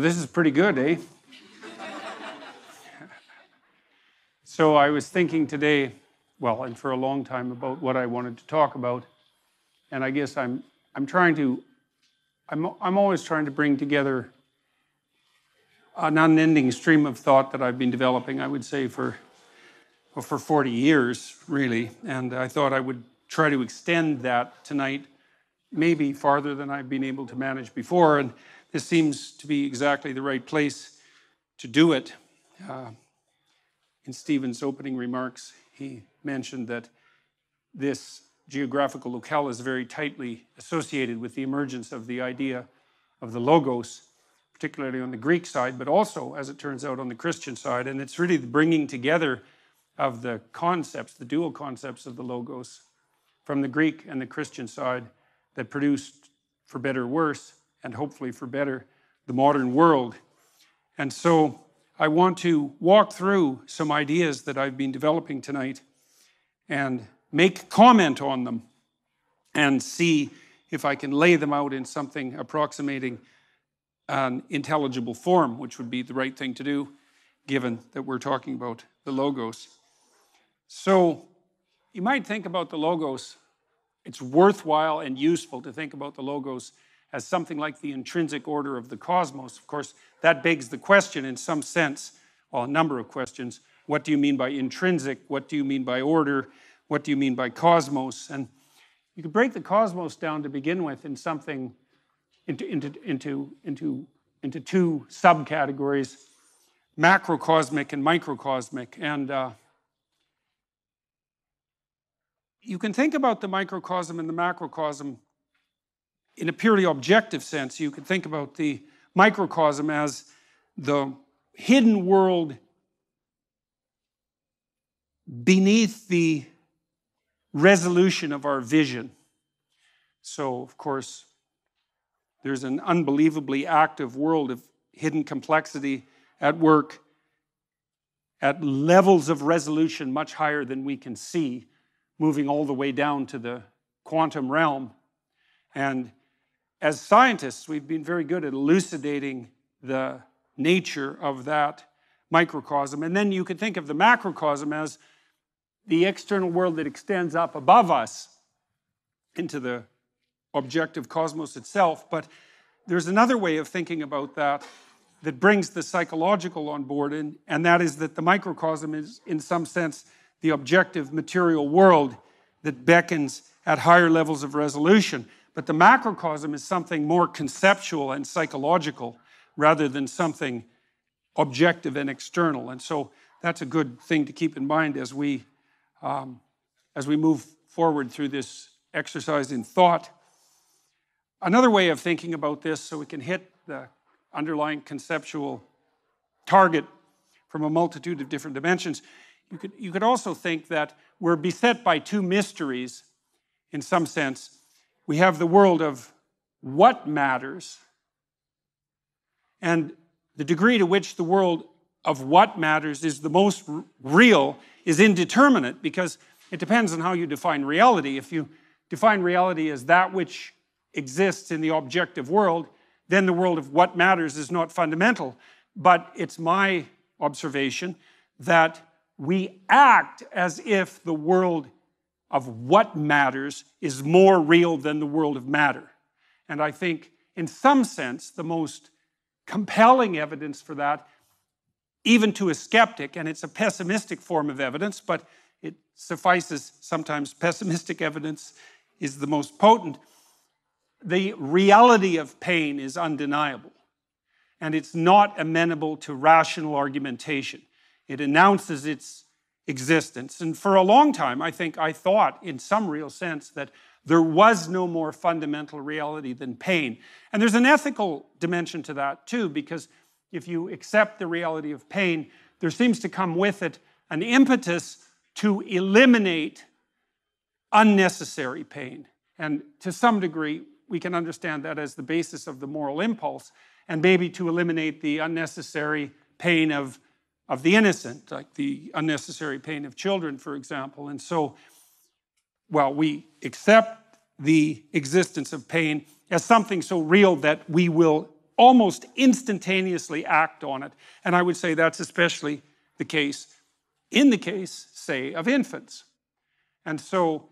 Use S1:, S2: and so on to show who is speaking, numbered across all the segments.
S1: So this is pretty good, eh? so I was thinking today, well, and for a long time about what I wanted to talk about. And I guess I'm I'm trying to I'm I'm always trying to bring together an unending stream of thought that I've been developing, I would say for well, for 40 years, really. And I thought I would try to extend that tonight, maybe farther than I've been able to manage before. And this seems to be exactly the right place to do it. Uh, in Stephen's opening remarks, he mentioned that this geographical locale is very tightly associated with the emergence of the idea of the Logos, particularly on the Greek side, but also, as it turns out, on the Christian side. And it's really the bringing together of the concepts, the dual concepts of the Logos from the Greek and the Christian side that produced, for better or worse, and hopefully for better, the modern world. And so I want to walk through some ideas that I've been developing tonight and make comment on them and see if I can lay them out in something approximating an intelligible form, which would be the right thing to do given that we're talking about the Logos. So you might think about the Logos. It's worthwhile and useful to think about the Logos as something like the intrinsic order of the cosmos. Of course, that begs the question in some sense, well, a number of questions. What do you mean by intrinsic? What do you mean by order? What do you mean by cosmos? And you could break the cosmos down to begin with in something into, into, into, into, into two subcategories macrocosmic and microcosmic. And uh, you can think about the microcosm and the macrocosm in a purely objective sense, you could think about the microcosm as the hidden world beneath the resolution of our vision. So, of course, there's an unbelievably active world of hidden complexity at work at levels of resolution much higher than we can see, moving all the way down to the quantum realm. And as scientists, we've been very good at elucidating the nature of that microcosm. And then you could think of the macrocosm as the external world that extends up above us into the objective cosmos itself. But there's another way of thinking about that that brings the psychological on board, in, and that is that the microcosm is, in some sense, the objective material world that beckons at higher levels of resolution. But the macrocosm is something more conceptual and psychological rather than something objective and external. And so that's a good thing to keep in mind as we, um, as we move forward through this exercise in thought. Another way of thinking about this, so we can hit the underlying conceptual target from a multitude of different dimensions, you could, you could also think that we're beset by two mysteries in some sense we have the world of what matters and the degree to which the world of what matters is the most real is indeterminate because it depends on how you define reality. If you define reality as that which exists in the objective world, then the world of what matters is not fundamental. But it's my observation that we act as if the world of what matters is more real than the world of matter. And I think, in some sense, the most compelling evidence for that, even to a skeptic, and it's a pessimistic form of evidence, but it suffices sometimes pessimistic evidence is the most potent. The reality of pain is undeniable, and it's not amenable to rational argumentation. It announces its existence. And for a long time, I think I thought, in some real sense, that there was no more fundamental reality than pain. And there's an ethical dimension to that, too, because if you accept the reality of pain, there seems to come with it an impetus to eliminate unnecessary pain. And to some degree, we can understand that as the basis of the moral impulse, and maybe to eliminate the unnecessary pain of of the innocent, like the unnecessary pain of children, for example. And so, well, we accept the existence of pain as something so real that we will almost instantaneously act on it. And I would say that's especially the case in the case, say, of infants. And so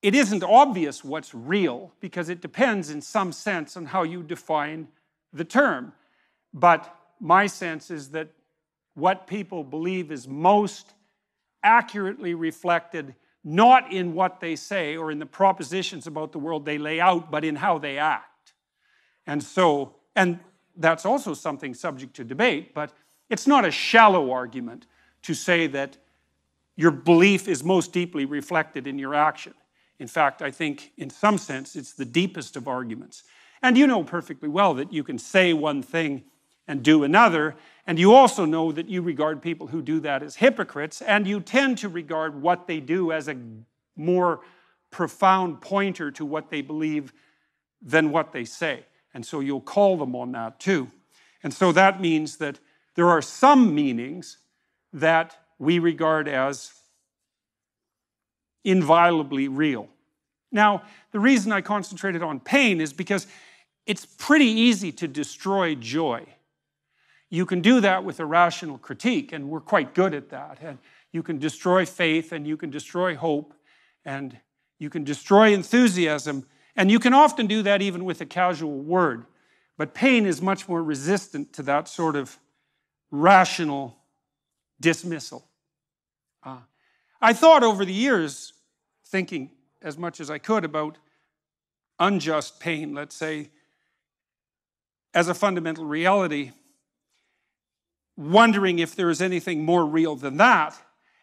S1: it isn't obvious what's real because it depends in some sense on how you define the term. But my sense is that what people believe is most accurately reflected not in what they say or in the propositions about the world they lay out, but in how they act. And so, and that's also something subject to debate, but it's not a shallow argument to say that your belief is most deeply reflected in your action. In fact, I think in some sense it's the deepest of arguments. And you know perfectly well that you can say one thing and do another. And you also know that you regard people who do that as hypocrites, and you tend to regard what they do as a more profound pointer to what they believe than what they say. And so you'll call them on that too. And so that means that there are some meanings that we regard as inviolably real. Now, the reason I concentrated on pain is because it's pretty easy to destroy joy. You can do that with a rational critique, and we're quite good at that. And you can destroy faith, and you can destroy hope, and you can destroy enthusiasm, and you can often do that even with a casual word. But pain is much more resistant to that sort of rational dismissal. Uh, I thought over the years, thinking as much as I could about unjust pain, let's say, as a fundamental reality wondering if there is anything more real than that.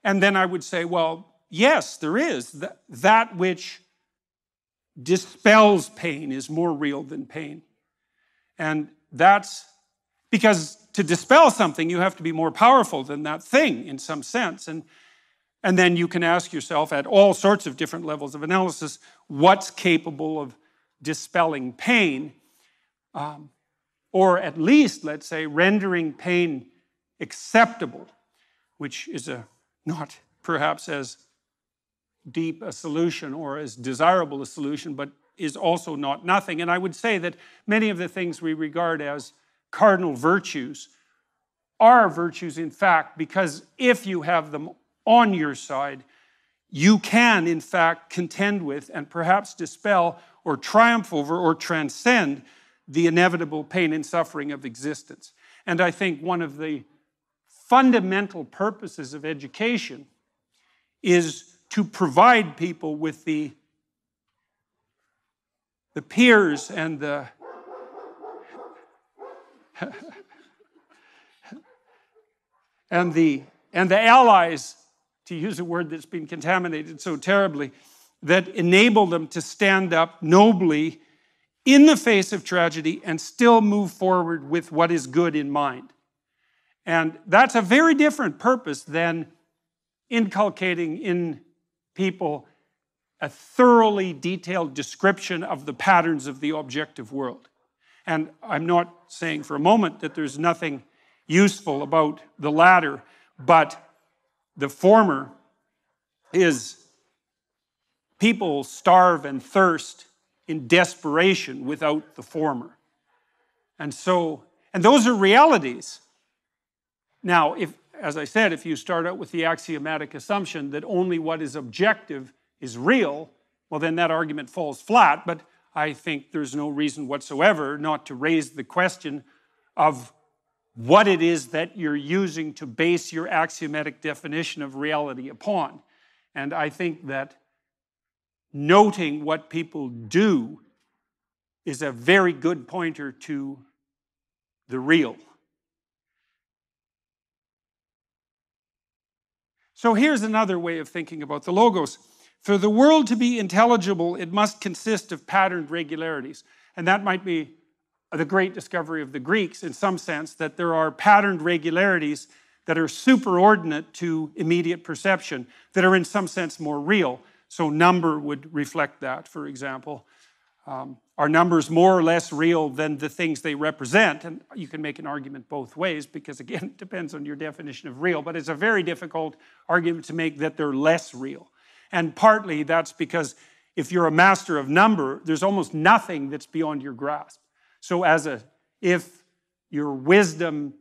S1: And then I would say, well, yes, there is. That which dispels pain is more real than pain. And that's because to dispel something, you have to be more powerful than that thing in some sense. And, and then you can ask yourself at all sorts of different levels of analysis what's capable of dispelling pain, um, or at least, let's say, rendering pain acceptable, which is a, not perhaps as deep a solution or as desirable a solution, but is also not nothing. And I would say that many of the things we regard as cardinal virtues are virtues, in fact, because if you have them on your side, you can, in fact, contend with and perhaps dispel or triumph over or transcend the inevitable pain and suffering of existence. And I think one of the fundamental purposes of education is to provide people with the, the peers and the and the and the allies to use a word that's been contaminated so terribly that enable them to stand up nobly in the face of tragedy and still move forward with what is good in mind and that's a very different purpose than inculcating in people a thoroughly detailed description of the patterns of the objective world. And I'm not saying for a moment that there's nothing useful about the latter, but the former is people starve and thirst in desperation without the former. And so, and those are realities. Now, if, as I said, if you start out with the axiomatic assumption that only what is objective is real, well, then that argument falls flat. But I think there's no reason whatsoever not to raise the question of what it is that you're using to base your axiomatic definition of reality upon. And I think that noting what people do is a very good pointer to the real. So here's another way of thinking about the logos. For the world to be intelligible, it must consist of patterned regularities. And that might be the great discovery of the Greeks in some sense, that there are patterned regularities that are superordinate to immediate perception, that are in some sense more real. So, number would reflect that, for example um, are numbers more or less real than the things they represent? And you can make an argument both ways because, again, it depends on your definition of real, but it's a very difficult argument to make that they're less real. And partly that's because if you're a master of number, there's almost nothing that's beyond your grasp. So, as a if your wisdom,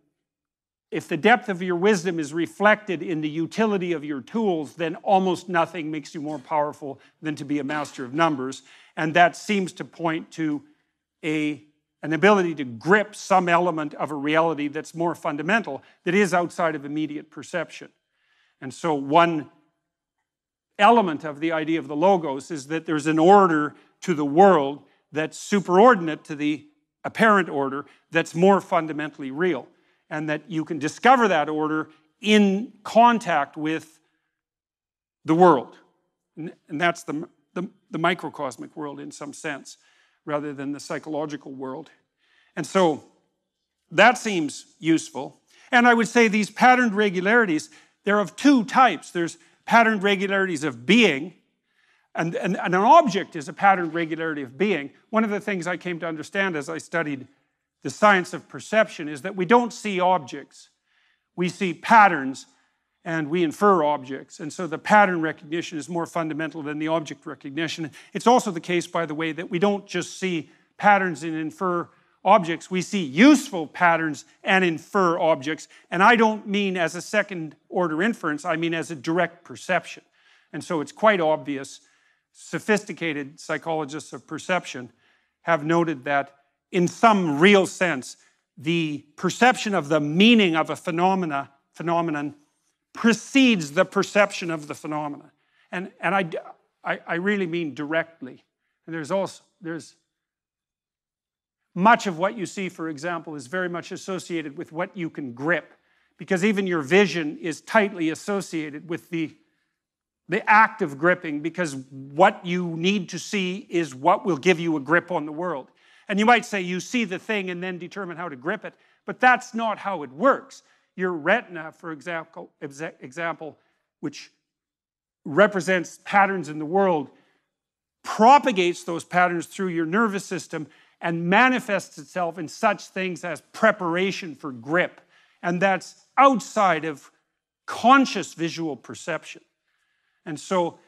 S1: if the depth of your wisdom is reflected in the utility of your tools, then almost nothing makes you more powerful than to be a master of numbers and that seems to point to a, an ability to grip some element of a reality that's more fundamental, that is outside of immediate perception. And so, one element of the idea of the Logos is that there's an order to the world that's superordinate to the apparent order that's more fundamentally real. And that you can discover that order in contact with the world. And that's the the, the microcosmic world in some sense, rather than the psychological world. And so that seems useful. And I would say these patterned regularities, they're of two types. There's patterned regularities of being, and, and, and, an object is a patterned regularity of being. One of the things I came to understand as I studied the science of perception is that we don't see objects, we see patterns and we infer objects. And so the pattern recognition is more fundamental than the object recognition. It's also the case, by the way, that we don't just see patterns and infer objects, we see useful patterns and infer objects. And I don't mean as a second order inference, I mean as a direct perception. And so it's quite obvious. Sophisticated psychologists of perception have noted that in some real sense, the perception of the meaning of a phenomena, phenomenon precedes the perception of the phenomena. And, and I, I, I really mean directly. And there's also, there's much of what you see, for example, is very much associated with what you can grip, because even your vision is tightly associated with the, the act of gripping, because what you need to see is what will give you a grip on the world. And you might say you see the thing and then determine how to grip it, but that's not how it works your retina, for example, example, which represents patterns in the world, propagates those patterns through your nervous system and manifests itself in such things as preparation for grip. And that's outside of conscious visual perception. And so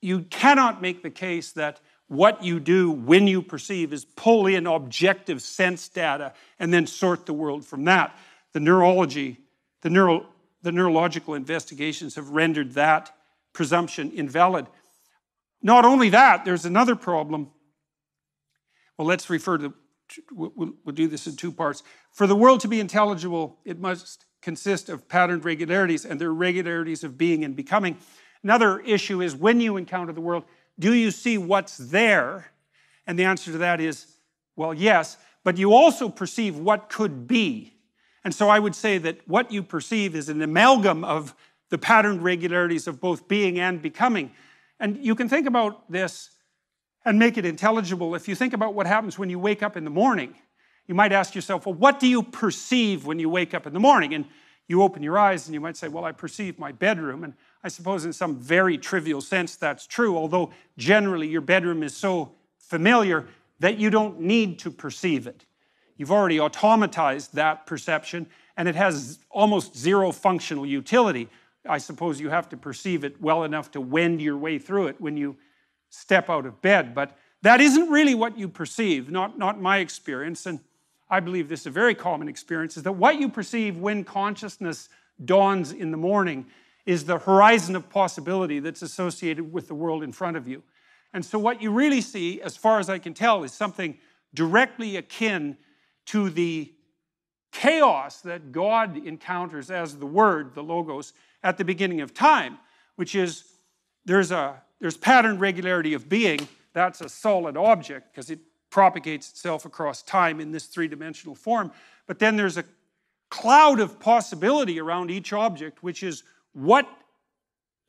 S1: you cannot make the case that what you do when you perceive is pull in objective sense data and then sort the world from that. The neurology, the, neuro, the neurological investigations have rendered that presumption invalid. Not only that, there's another problem. Well, let's refer to, we'll, we'll do this in two parts. For the world to be intelligible, it must consist of patterned regularities and their regularities of being and becoming. Another issue is when you encounter the world, do you see what's there? And the answer to that is, well, yes, but you also perceive what could be. And so I would say that what you perceive is an amalgam of the patterned regularities of both being and becoming. And you can think about this and make it intelligible if you think about what happens when you wake up in the morning. You might ask yourself, well, what do you perceive when you wake up in the morning? And you open your eyes and you might say, well, I perceive my bedroom. And I suppose in some very trivial sense that's true, although generally your bedroom is so familiar that you don't need to perceive it. You've already automatized that perception, and it has almost zero functional utility. I suppose you have to perceive it well enough to wend your way through it when you step out of bed. But that isn't really what you perceive, not, not my experience. And I believe this is a very common experience is that what you perceive when consciousness dawns in the morning is the horizon of possibility that's associated with the world in front of you. And so, what you really see, as far as I can tell, is something directly akin to the chaos that God encounters as the Word, the Logos, at the beginning of time, which is there's, a, there's pattern regularity of being. That's a solid object because it propagates itself across time in this three dimensional form. But then there's a cloud of possibility around each object, which is what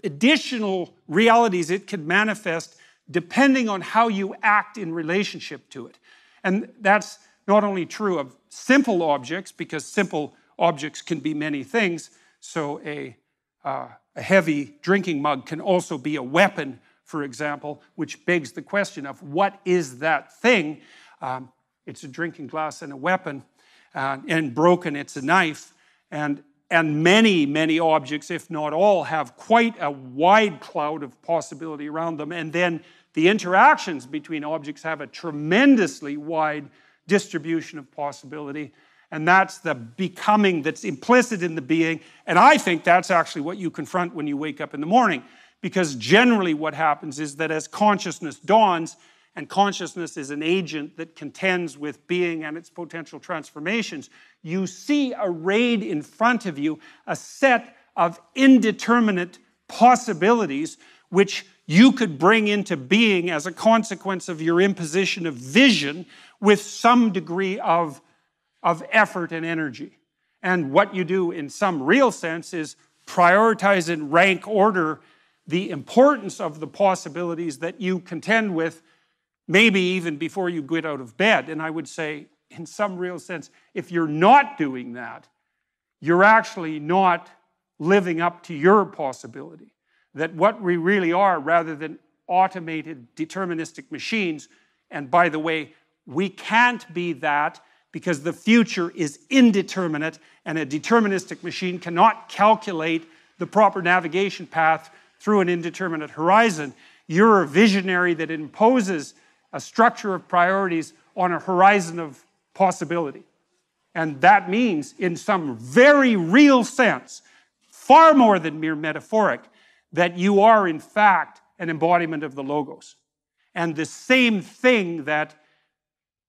S1: additional realities it can manifest depending on how you act in relationship to it. And that's not only true of simple objects, because simple objects can be many things, so a, uh, a heavy drinking mug can also be a weapon, for example, which begs the question of what is that thing? Um, it's a drinking glass and a weapon, uh, and broken, it's a knife. And, and many, many objects, if not all, have quite a wide cloud of possibility around them. And then the interactions between objects have a tremendously wide distribution of possibility. And that's the becoming that's implicit in the being. And I think that's actually what you confront when you wake up in the morning. Because generally, what happens is that as consciousness dawns, and consciousness is an agent that contends with being and its potential transformations, you see arrayed in front of you a set of indeterminate possibilities which you could bring into being as a consequence of your imposition of vision with some degree of, of effort and energy. And what you do in some real sense is prioritize in rank order the importance of the possibilities that you contend with, maybe even before you get out of bed. And I would say, in some real sense, if you're not doing that, you're actually not living up to your possibility that what we really are rather than automated deterministic machines. And by the way, we can't be that because the future is indeterminate and a deterministic machine cannot calculate the proper navigation path through an indeterminate horizon. You're a visionary that imposes a structure of priorities on a horizon of possibility. And that means, in some very real sense, far more than mere metaphoric, that you are, in fact, an embodiment of the Logos. And the same thing that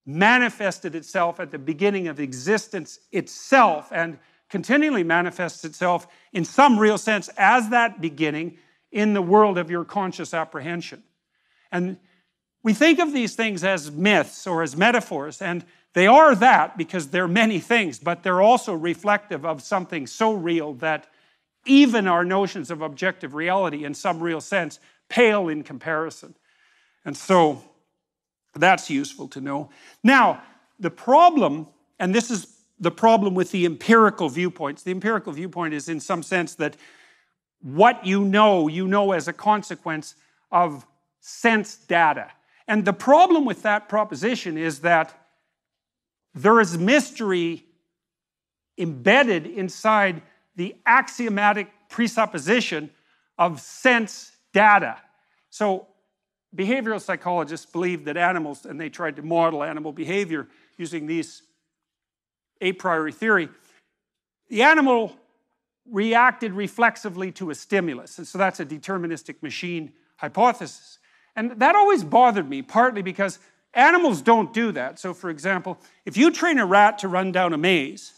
S1: manifested itself at the beginning of existence itself and continually manifests itself in some real sense as that beginning in the world of your conscious apprehension. And we think of these things as myths or as metaphors, and they are that because they're many things, but they're also reflective of something so real that even our notions of objective reality in some real sense pale in comparison. And so that's useful to know. Now, the problem, and this is the problem with the empirical viewpoints, the empirical viewpoint is in some sense that what you know, you know as a consequence of sense data. And the problem with that proposition is that there is mystery embedded inside the axiomatic presupposition of sense data. So behavioral psychologists believed that animals, and they tried to model animal behavior using these a priori theory, the animal reacted reflexively to a stimulus. And so that's a deterministic machine hypothesis. And that always bothered me, partly because animals don't do that. So, for example, if you train a rat to run down a maze,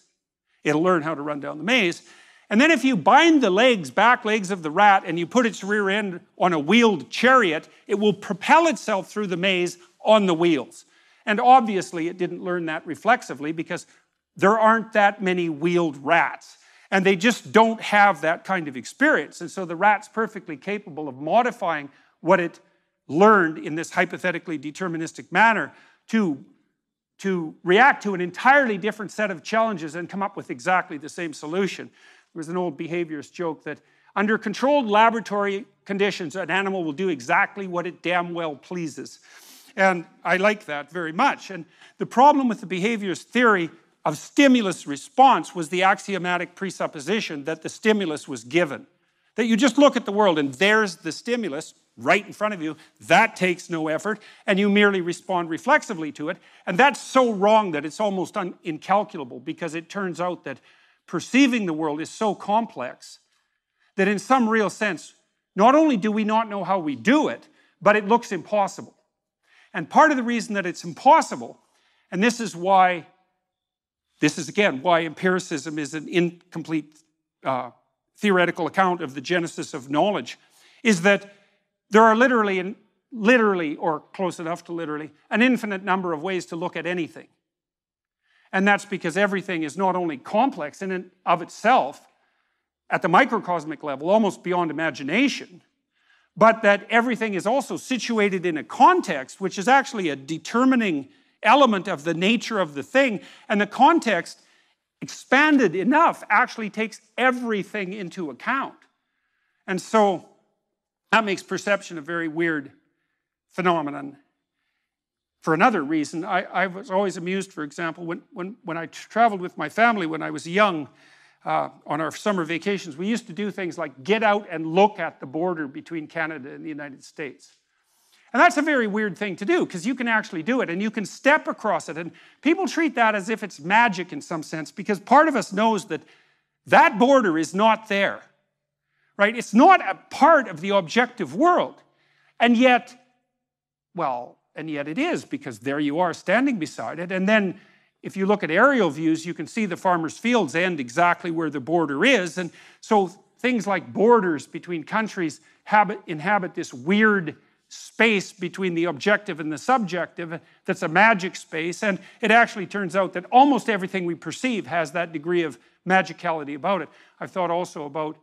S1: it'll learn how to run down the maze. And then if you bind the legs, back legs of the rat, and you put its rear end on a wheeled chariot, it will propel itself through the maze on the wheels. And obviously, it didn't learn that reflexively because there aren't that many wheeled rats. And they just don't have that kind of experience. And so the rat's perfectly capable of modifying what it learned in this hypothetically deterministic manner to to react to an entirely different set of challenges and come up with exactly the same solution. It was an old behaviorist joke that under controlled laboratory conditions, an animal will do exactly what it damn well pleases. And I like that very much. And the problem with the behaviorist theory of stimulus response was the axiomatic presupposition that the stimulus was given. That you just look at the world and there's the stimulus right in front of you. That takes no effort, and you merely respond reflexively to it. And that's so wrong that it's almost un- incalculable because it turns out that perceiving the world is so complex that, in some real sense, not only do we not know how we do it, but it looks impossible. And part of the reason that it's impossible, and this is why, this is again why empiricism is an incomplete uh, theoretical account of the genesis of knowledge, is that there are literally, literally, or close enough to literally, an infinite number of ways to look at anything. And that's because everything is not only complex in and of itself, at the microcosmic level, almost beyond imagination, but that everything is also situated in a context, which is actually a determining element of the nature of the thing. And the context, expanded enough, actually takes everything into account. And so that makes perception a very weird phenomenon for another reason. I, I, was always amused, for example, when, when, when I traveled with my family when I was young uh, on our summer vacations, we used to do things like get out and look at the border between Canada and the United States. And that's a very weird thing to do because you can actually do it and you can step across it. And people treat that as if it's magic in some sense because part of us knows that that border is not there, right? It's not a part of the objective world. And yet, well, and yet it is, because there you are standing beside it. And then if you look at aerial views, you can see the farmer's fields end exactly where the border is. And so things like borders between countries habit, inhabit this weird space between the objective and the subjective uh, that's a magic space. And it actually turns out that almost everything we perceive has that degree of magicality about it. I've thought also about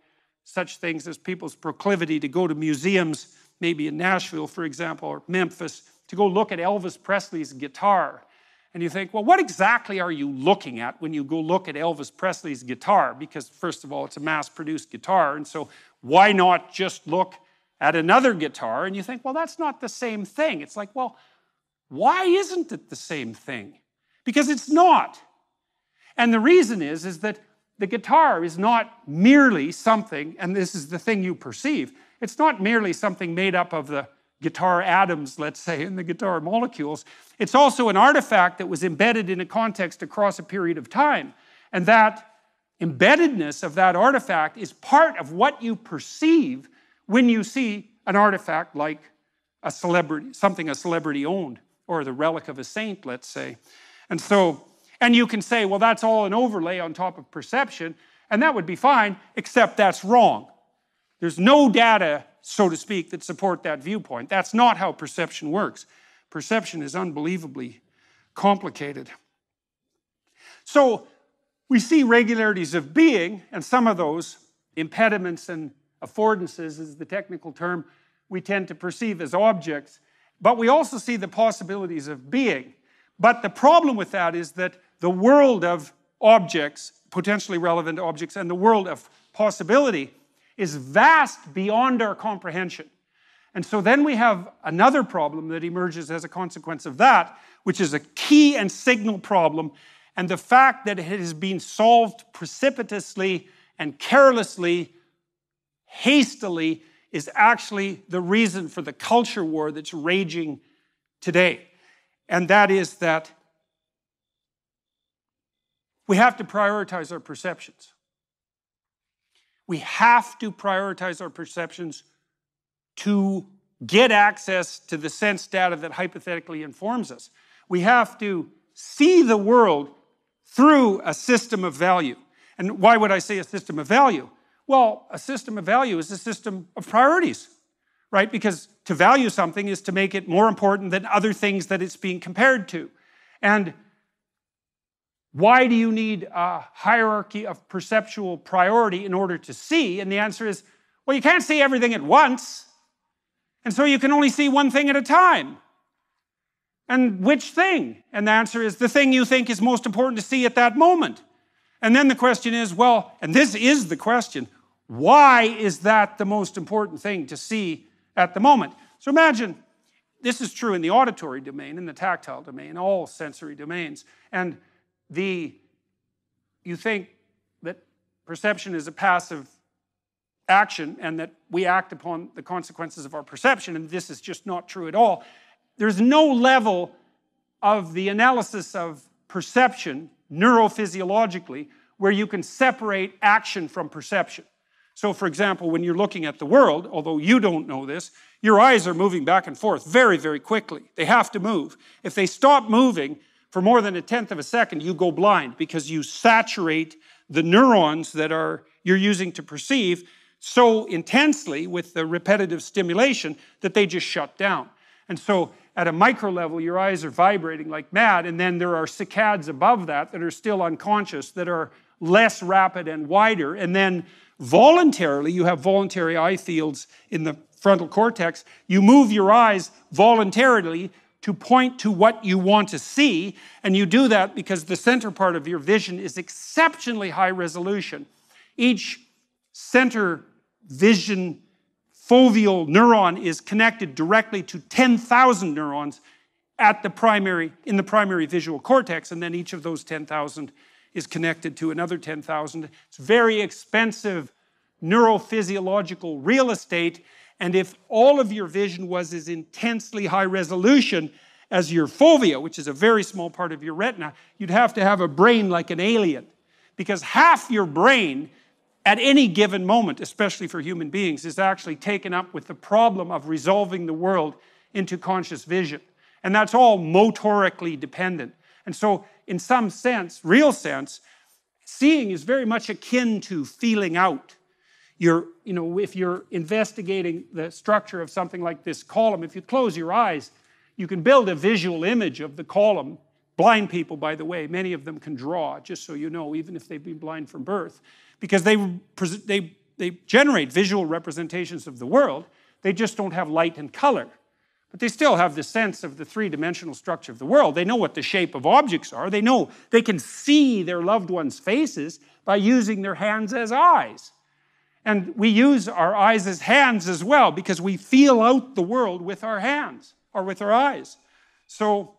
S1: such things as people's proclivity to go to museums, maybe in Nashville, for example, or Memphis, to go look at Elvis Presley's guitar. And you think, well, what exactly are you looking at when you go look at Elvis Presley's guitar? Because, first of all, it's a mass produced guitar. And so, why not just look at another guitar? And you think, well, that's not the same thing. It's like, well, why isn't it the same thing? Because it's not. And the reason is, is that the guitar is not merely something, and this is the thing you perceive, it's not merely something made up of the guitar atoms, let's say, and the guitar molecules. It's also an artifact that was embedded in a context across a period of time. And that embeddedness of that artifact is part of what you perceive when you see an artifact like a celebrity, something a celebrity owned, or the relic of a saint, let's say. And so, and you can say, well, that's all an overlay on top of perception, and that would be fine, except that's wrong. There's no data so to speak, that support that viewpoint. That's not how perception works. Perception is unbelievably complicated. So we see regularities of being, and some of those impediments and affordances is the technical term we tend to perceive as objects, but we also see the possibilities of being. But the problem with that is that the world of objects, potentially relevant objects, and the world of possibility is vast beyond our comprehension. And so then we have another problem that emerges as a consequence of that, which is a key and signal problem. And the fact that it has been solved precipitously and carelessly, hastily, is actually the reason for the culture war that's raging today. And that is that we have to prioritize our perceptions. We have to prioritize our perceptions to get access to the sense data that hypothetically informs us. We have to see the world through a system of value. And why would I say a system of value? Well, a system of value is a system of priorities, right? Because to value something is to make it more important than other things that it's being compared to. And why do you need a hierarchy of perceptual priority in order to see? And the answer is well, you can't see everything at once. And so you can only see one thing at a time. And which thing? And the answer is the thing you think is most important to see at that moment. And then the question is well, and this is the question why is that the most important thing to see at the moment? So imagine this is true in the auditory domain, in the tactile domain, all sensory domains. And the you think that perception is a passive action and that we act upon the consequences of our perception and this is just not true at all there's no level of the analysis of perception neurophysiologically where you can separate action from perception so for example when you're looking at the world although you don't know this your eyes are moving back and forth very very quickly they have to move if they stop moving for more than a tenth of a second, you go blind because you saturate the neurons that are you're using to perceive so intensely with the repetitive stimulation that they just shut down. And so at a micro level, your eyes are vibrating like mad, and then there are cicads above that that are still unconscious, that are less rapid and wider. And then voluntarily, you have voluntary eye fields in the frontal cortex. You move your eyes voluntarily to point to what you want to see. And you do that because the center part of your vision is exceptionally high resolution. Each center vision foveal neuron is connected directly to 10,000 neurons at the primary in the primary visual cortex and then each of those 10,000 is connected to another 10,000. It's very expensive neurophysiological real estate and if all of your vision was as intensely high resolution as your fovea, which is a very small part of your retina, you'd have to have a brain like an alien. Because half your brain at any given moment, especially for human beings, is actually taken up with the problem of resolving the world into conscious vision. And that's all motorically dependent. And so, in some sense, real sense, seeing is very much akin to feeling out you're, you know, if you're investigating the structure of something like this column, if you close your eyes, you can build a visual image of the column. Blind people, by the way, many of them can draw, just so you know, even if they've been blind from birth, because they, they, they generate visual representations of the world. They just don't have light and color. But they still have the sense of the three dimensional structure of the world. They know what the shape of objects are. They know they can see their loved ones' faces by using their hands as eyes. And we use our eyes as hands as well because we feel out the world with our hands or with our eyes. So,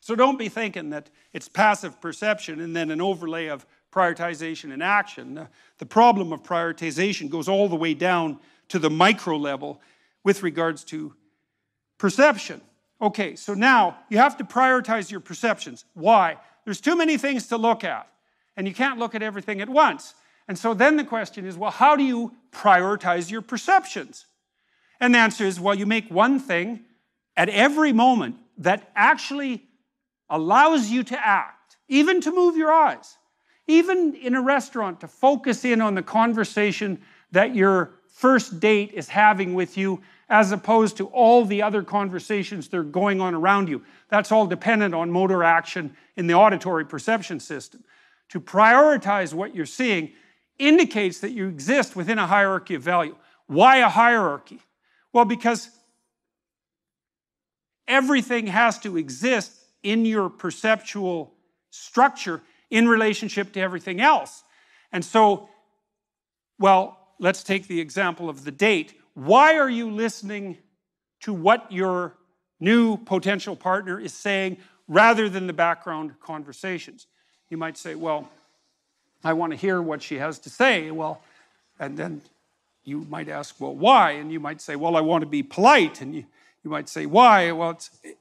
S1: so don't be thinking that it's passive perception and then an overlay of prioritization and action. The, the problem of prioritization goes all the way down to the micro level with regards to perception. Okay, so now you have to prioritize your perceptions. Why? There's too many things to look at, and you can't look at everything at once. And so then the question is well, how do you prioritize your perceptions? And the answer is well, you make one thing at every moment that actually allows you to act, even to move your eyes, even in a restaurant to focus in on the conversation that your first date is having with you as opposed to all the other conversations that are going on around you. That's all dependent on motor action in the auditory perception system. To prioritize what you're seeing indicates that you exist within a hierarchy of value. Why a hierarchy? Well, because everything has to exist in your perceptual structure in relationship to everything else. And so, well, let's take the example of the date. Why are you listening to what your new potential partner is saying rather than the background conversations? You might say, well, I want to hear what she has to say. Well, and then you might ask, well, why? And you might say, well, I want to be polite. And you, you might say, why? Well,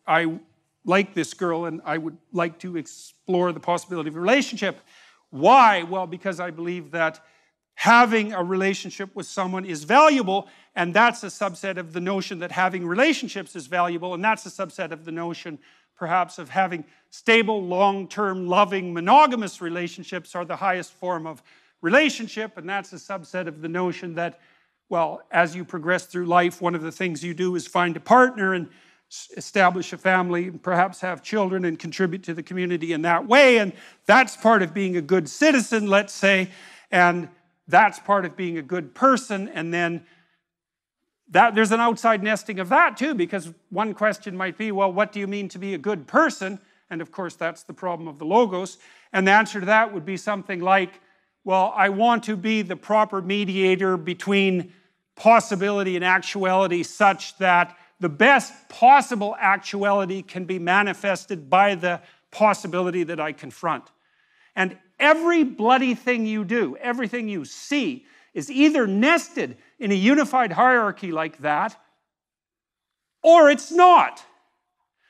S1: I like this girl and I would like to explore the possibility of a relationship. Why? Well, because I believe that having a relationship with someone is valuable, and that's a subset of the notion that having relationships is valuable, and that's a subset of the notion perhaps, of having stable, long term, loving, monogamous relationships are the highest form of relationship. And that's a subset of the notion that, well, as you progress through life, one of the things you do is find a partner and establish a family and perhaps have children and contribute to the community in that way. And that's part of being a good citizen, let's say. And that's part of being a good person. And then that, there's an outside nesting of that too, because one question might be, well, what do you mean to be a good person? And of course, that's the problem of the Logos. And the answer to that would be something like, well, I want to be the proper mediator between possibility and actuality such that the best possible actuality can be manifested by the possibility that I confront. And every bloody thing you do, everything you see, is either nested in a unified hierarchy like that, or it's not.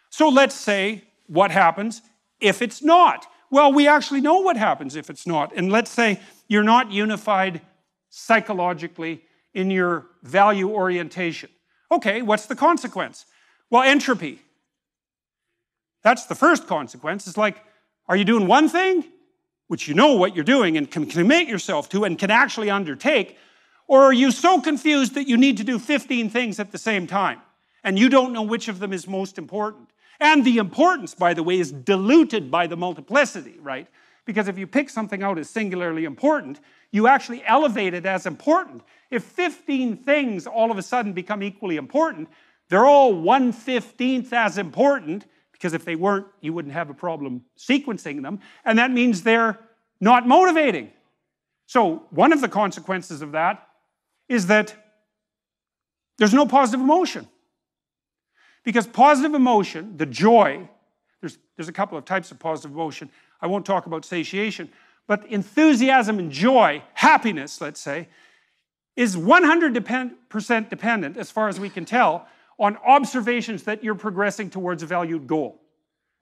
S1: So let's say what happens if it's not. Well, we actually know what happens if it's not. And let's say you're not unified psychologically in your value orientation. Okay, what's the consequence? Well, entropy. That's the first consequence. It's like, are you doing one thing which you know what you're doing and can commit yourself to and can actually undertake? Or are you so confused that you need to do 15 things at the same time and you don't know which of them is most important? And the importance, by the way, is diluted by the multiplicity, right? Because if you pick something out as singularly important, you actually elevate it as important. If 15 things all of a sudden become equally important, they're all 1 15th as important, because if they weren't, you wouldn't have a problem sequencing them. And that means they're not motivating. So, one of the consequences of that is that there's no positive emotion. Because positive emotion, the joy, there's, there's a couple of types of positive emotion. I won't talk about satiation, but enthusiasm and joy, happiness, let's say, is 100% dependent, as far as we can tell, on observations that you're progressing towards a valued goal.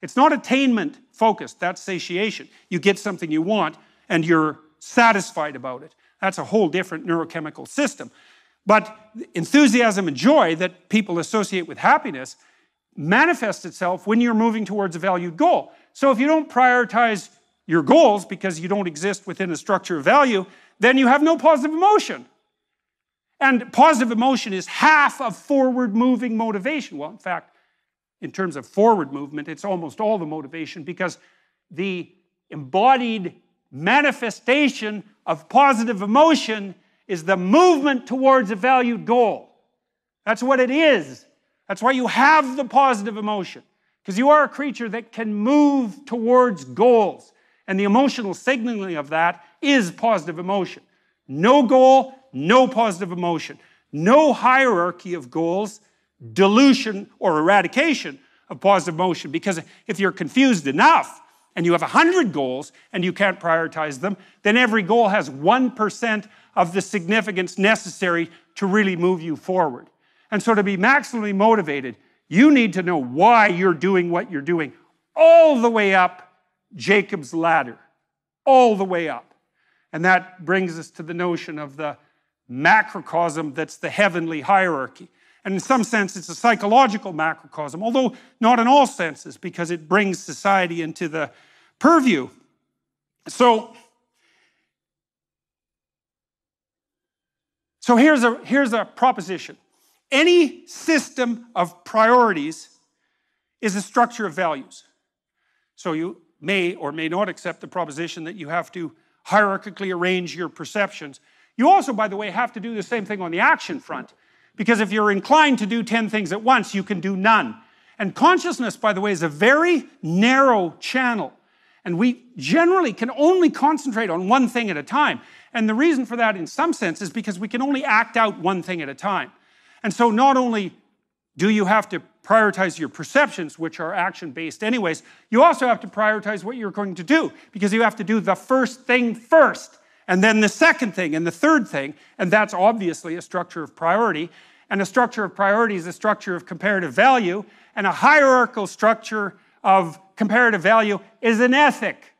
S1: It's not attainment focused, that's satiation. You get something you want and you're satisfied about it. That's a whole different neurochemical system. But enthusiasm and joy that people associate with happiness manifests itself when you're moving towards a valued goal. So if you don't prioritize your goals because you don't exist within a structure of value, then you have no positive emotion. And positive emotion is half of forward moving motivation. Well, in fact, in terms of forward movement, it's almost all the motivation because the embodied manifestation of positive emotion is the movement towards a valued goal. That's what it is. That's why you have the positive emotion, because you are a creature that can move towards goals. And the emotional signaling of that is positive emotion. No goal, no positive emotion, no hierarchy of goals, dilution or eradication of positive emotion. Because if you're confused enough and you have 100 goals and you can't prioritize them, then every goal has 1% of the significance necessary to really move you forward. And so to be maximally motivated, you need to know why you're doing what you're doing all the way up Jacob's ladder, all the way up. And that brings us to the notion of the macrocosm that's the heavenly hierarchy. And in some sense, it's a psychological macrocosm, although not in all senses, because it brings society into the purview. So, so here's, a, here's a proposition any system of priorities is a structure of values. So you may or may not accept the proposition that you have to hierarchically arrange your perceptions. You also, by the way, have to do the same thing on the action front, because if you're inclined to do 10 things at once, you can do none. And consciousness, by the way, is a very narrow channel. And we generally can only concentrate on one thing at a time. And the reason for that, in some sense, is because we can only act out one thing at a time. And so, not only do you have to prioritize your perceptions, which are action based, anyways, you also have to prioritize what you're going to do because you have to do the first thing first, and then the second thing, and the third thing. And that's obviously a structure of priority. And a structure of priority is a structure of comparative value, and a hierarchical structure of comparative value is an ethic.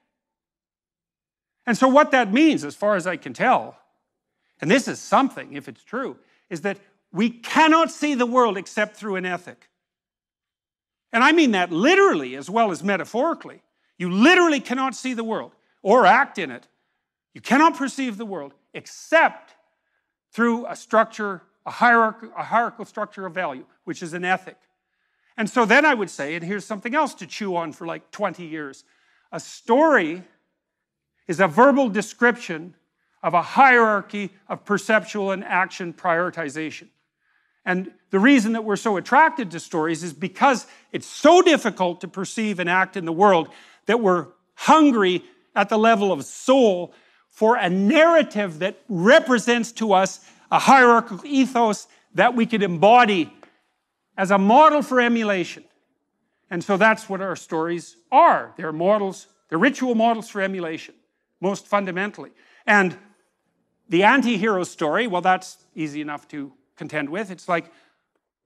S1: And so, what that means, as far as I can tell, and this is something if it's true, is that we cannot see the world except through an ethic. And I mean that literally as well as metaphorically. You literally cannot see the world or act in it. You cannot perceive the world except through a structure, a, a hierarchical structure of value, which is an ethic. And so then I would say, and here's something else to chew on for like 20 years a story is a verbal description of a hierarchy of perceptual and action prioritization. And the reason that we're so attracted to stories is because it's so difficult to perceive and act in the world that we're hungry at the level of soul for a narrative that represents to us a hierarchical ethos that we could embody as a model for emulation. And so that's what our stories are. They're models, they're ritual models for emulation, most fundamentally. And the anti hero story, well, that's easy enough to contend with. It's like,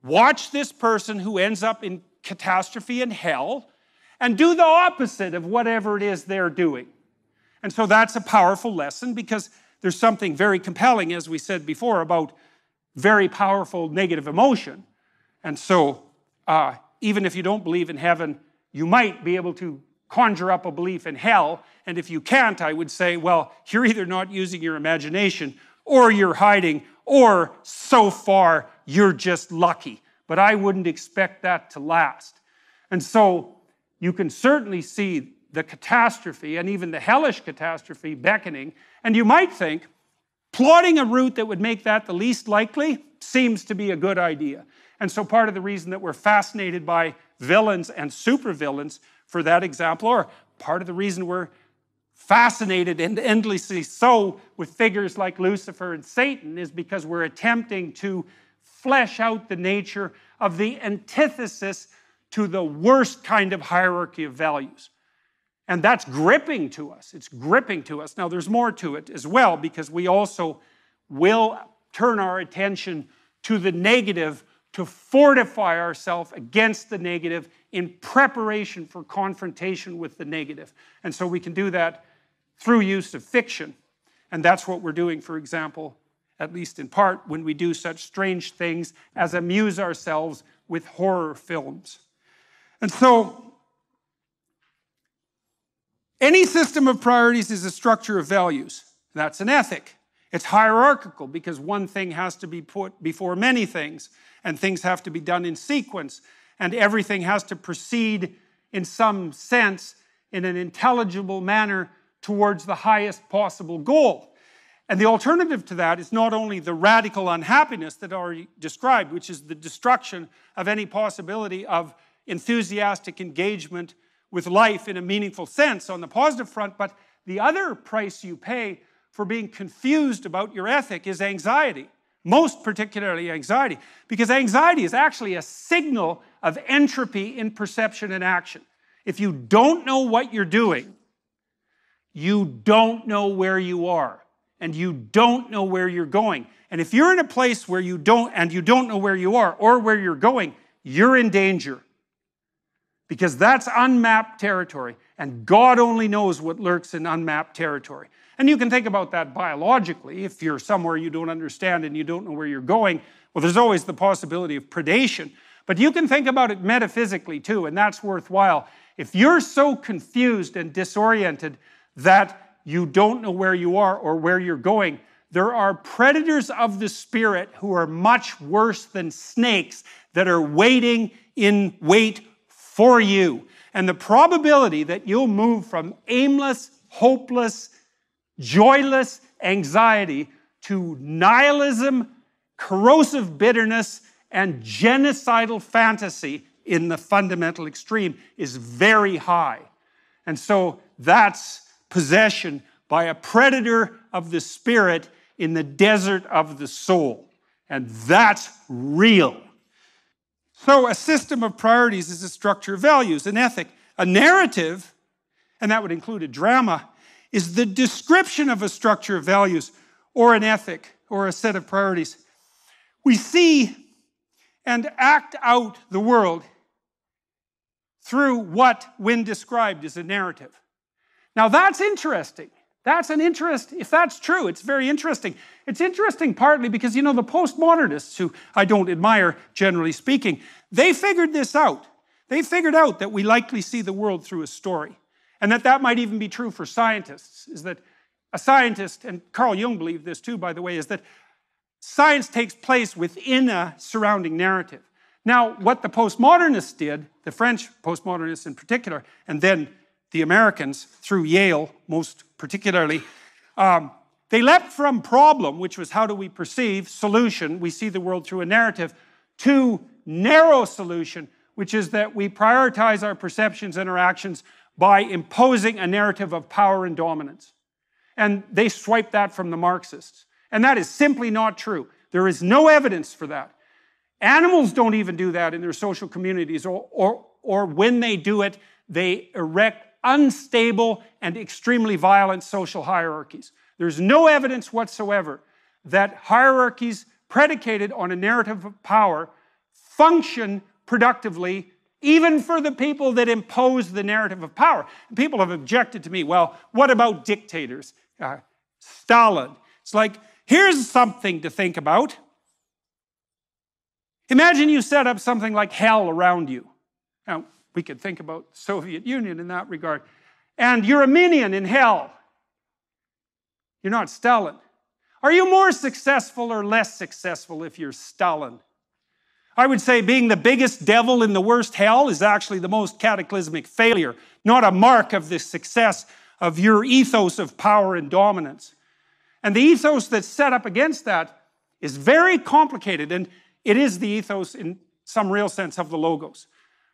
S1: watch this person who ends up in catastrophe and hell and do the opposite of whatever it is they're doing. And so that's a powerful lesson because there's something very compelling, as we said before, about very powerful negative emotion. And so, uh, even if you don't believe in heaven, you might be able to conjure up a belief in hell. And if you can't, I would say, well, you're either not using your imagination or you're hiding or so far, you're just lucky. But I wouldn't expect that to last. And so you can certainly see the catastrophe and even the hellish catastrophe beckoning. And you might think, plotting a route that would make that the least likely seems to be a good idea. And so part of the reason that we're fascinated by villains and supervillains for that example, or part of the reason we're fascinated and endlessly so with figures like Lucifer and Satan is because we're attempting to flesh out the nature of the antithesis to the worst kind of hierarchy of values. And that's gripping to us. It's gripping to us. Now, there's more to it as well because we also will turn our attention to the negative to fortify ourselves against the negative in preparation for confrontation with the negative. And so we can do that through use of fiction. And that's what we're doing, for example, at least in part, when we do such strange things as amuse ourselves with horror films. And so, any system of priorities is a structure of values. That's an ethic. It's hierarchical because one thing has to be put before many things, and things have to be done in sequence, and everything has to proceed in some sense in an intelligible manner towards the highest possible goal. And the alternative to that is not only the radical unhappiness that I already described, which is the destruction of any possibility of enthusiastic engagement with life in a meaningful sense on the positive front, but the other price you pay for being confused about your ethic is anxiety, most particularly anxiety, because anxiety is actually a signal of entropy in perception and action. If you don't know what you're doing, you don't know where you are and you don't know where you're going. And if you're in a place where you don't and you don't know where you are or where you're going, you're in danger. Because that's unmapped territory and God only knows what lurks in unmapped territory. And you can think about that biologically. If you're somewhere you don't understand and you don't know where you're going, well, there's always the possibility of predation. But you can think about it metaphysically too, and that's worthwhile. If you're so confused and disoriented that you don't know where you are or where you're going. There are predators of the spirit who are much worse than snakes that are waiting in wait for you. And the probability that you'll move from aimless, hopeless, joyless anxiety to nihilism, corrosive bitterness, and genocidal fantasy in the fundamental extreme is very high. And so that's possession by a predator of the spirit in the desert of the soul. And that's real. So, a system of priorities is a structure of values, an ethic. A narrative, and that would include a drama, is the description of a structure of values or an ethic or a set of priorities. We see and act out the world through what, when described, is a narrative. Now that's interesting. That's an interest, if that's true, it's very interesting. It's interesting partly because, you know, the postmodernists, who I don't admire generally speaking, they figured this out. They figured out that we likely see the world through a story. And that that might even be true for scientists, is that a scientist, and Carl Jung believed this too, by the way, is that science takes place within a surrounding narrative. Now, what the postmodernists did, the French postmodernists in particular, and then the Americans, through Yale most particularly, um, they leapt from problem, which was how do we perceive, solution, we see the world through a narrative, to narrow solution, which is that we prioritize our perceptions and our actions by imposing a narrative of power and dominance. And they swipe that from the Marxists. And that is simply not true. There is no evidence for that. Animals don't even do that in their social communities, or, or, or when they do it, they erect unstable and extremely violent social hierarchies. There's no evidence whatsoever that hierarchies predicated on a narrative of power function productively even for the people that impose the narrative of power. People have objected to me, well, what about dictators? Uh, Stalin. It's like, here's something to think about. Imagine you set up something like hell around you. Now, we could think about the Soviet Union in that regard. And you're a minion in hell. You're not Stalin. Are you more successful or less successful if you're Stalin? I would say being the biggest devil in the worst hell is actually the most cataclysmic failure, not a mark of the success of your ethos of power and dominance. And the ethos that's set up against that is very complicated, and it is the ethos in some real sense of the Logos.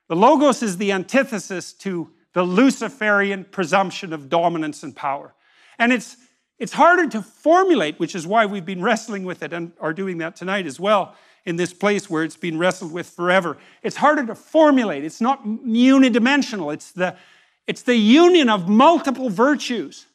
S1: The Logos is the antithesis to the Luciferian presumption of dominance and power. And it's, it's harder to formulate, which is why we've been wrestling with it and are doing that tonight as well in this place where it's been wrestled with forever. It's harder to formulate. It's not unidimensional. It's the, it's the union of multiple virtues.